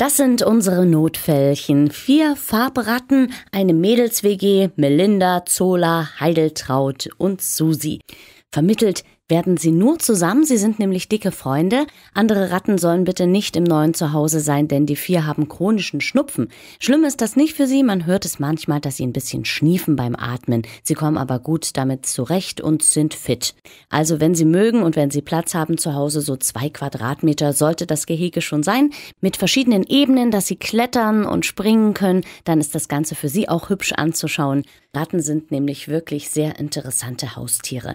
Das sind unsere Notfällchen. Vier Farbratten, eine Mädels-WG, Melinda, Zola, Heideltraut und Susi. Vermittelt werden sie nur zusammen, sie sind nämlich dicke Freunde. Andere Ratten sollen bitte nicht im neuen Zuhause sein, denn die vier haben chronischen Schnupfen. Schlimm ist das nicht für sie, man hört es manchmal, dass sie ein bisschen schniefen beim Atmen. Sie kommen aber gut damit zurecht und sind fit. Also wenn sie mögen und wenn sie Platz haben zu Hause, so zwei Quadratmeter sollte das Gehege schon sein, mit verschiedenen Ebenen, dass sie klettern und springen können, dann ist das Ganze für sie auch hübsch anzuschauen. Ratten sind nämlich wirklich sehr interessante Haustiere.